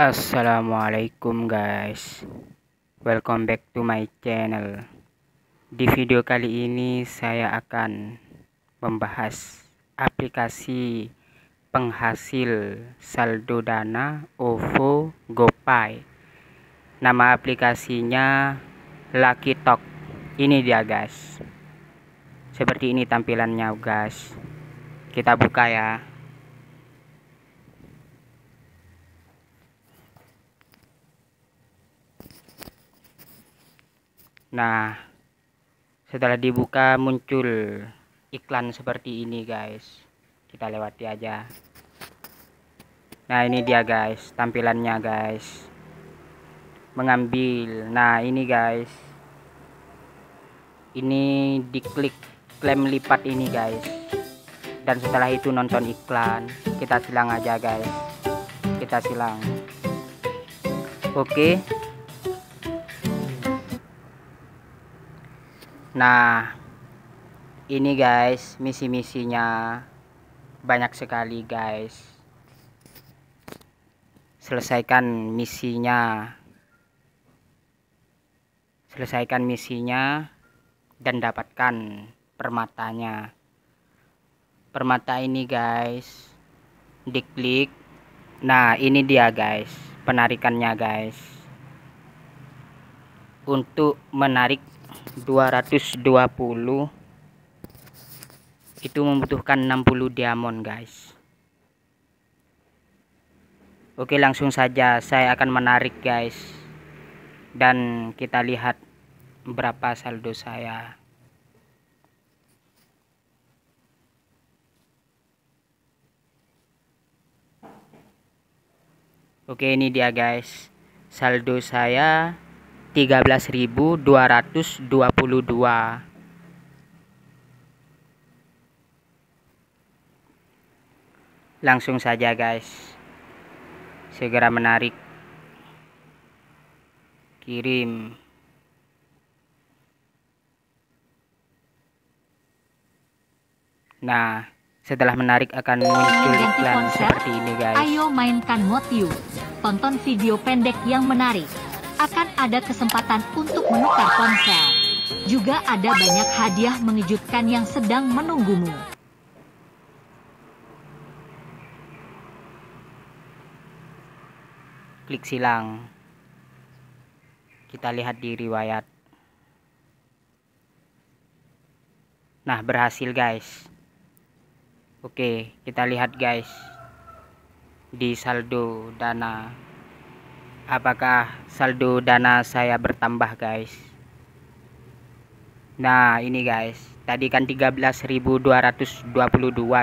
Assalamualaikum guys Welcome back to my channel Di video kali ini saya akan membahas aplikasi penghasil saldo dana OVO GoPay Nama aplikasinya Lucky Talk Ini dia guys Seperti ini tampilannya guys Kita buka ya Nah, setelah dibuka muncul iklan seperti ini, guys. Kita lewati aja. Nah, ini dia, guys, tampilannya, guys. Mengambil. Nah, ini, guys. Ini diklik klaim lipat ini, guys. Dan setelah itu nonton iklan. Kita silang aja, guys. Kita silang. Oke. Okay. Nah, ini guys, misi-misinya banyak sekali guys. Selesaikan misinya. Selesaikan misinya dan dapatkan permatanya. Permata ini guys, diklik. Nah, ini dia guys, penarikannya guys. Untuk menarik 220 itu membutuhkan 60 diamond guys Oke langsung saja saya akan menarik guys dan kita lihat berapa saldo saya Oke ini dia guys saldo saya 13222 Langsung saja guys Segera menarik Kirim Nah, setelah menarik akan muncul iklan seperti ini guys. Ayo mainkan motiu. Tonton video pendek yang menarik akan ada kesempatan untuk menukar ponsel. Juga ada banyak hadiah mengejutkan yang sedang menunggumu. Klik silang. Kita lihat di riwayat. Nah, berhasil guys. Oke, kita lihat guys. Di saldo dana apakah saldo dana saya bertambah guys nah ini guys tadi kan 13.222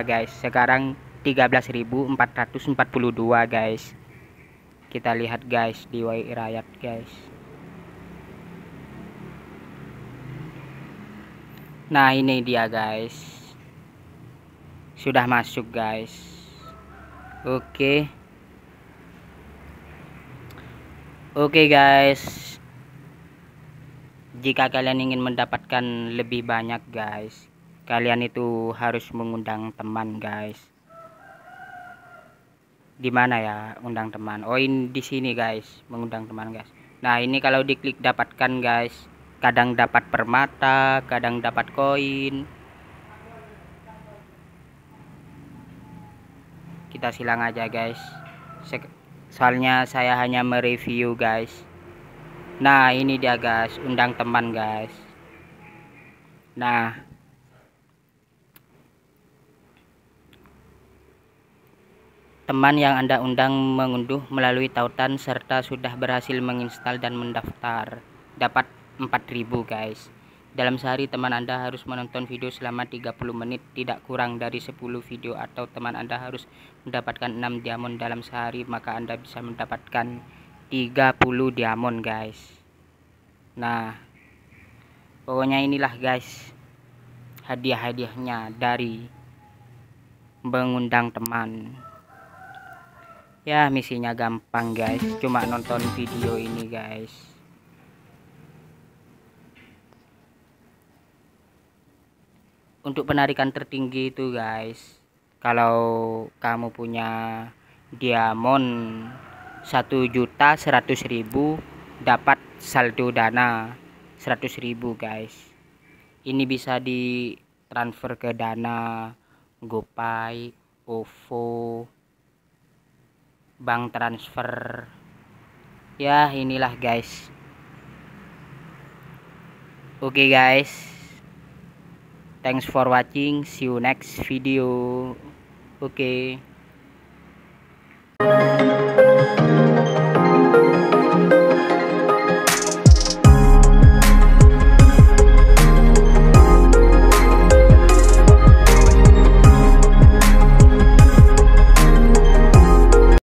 guys sekarang 13.442 guys kita lihat guys di Wai Rakyat guys nah ini dia guys sudah masuk guys oke okay. Oke okay guys, jika kalian ingin mendapatkan lebih banyak guys, kalian itu harus mengundang teman guys. Di mana ya undang teman? Oh ini di sini guys, mengundang teman guys. Nah ini kalau diklik dapatkan guys, kadang dapat permata, kadang dapat koin. Kita silang aja guys. Sek soalnya saya hanya mereview guys nah ini dia guys undang teman guys nah teman yang Anda undang mengunduh melalui tautan serta sudah berhasil menginstal dan mendaftar dapat 4000 guys dalam sehari teman Anda harus menonton video selama 30 menit tidak kurang dari 10 video atau teman Anda harus mendapatkan 6 diamond dalam sehari maka Anda bisa mendapatkan 30 diamond guys. Nah, pokoknya inilah guys hadiah-hadiahnya dari mengundang teman ya misinya gampang guys cuma nonton video ini guys untuk penarikan tertinggi itu guys kalau kamu punya diamond 1 juta 100 ribu dapat saldo dana 100 ribu guys ini bisa di transfer ke dana gopay ovo bank transfer ya inilah guys oke okay, guys thanks for watching see you next video okay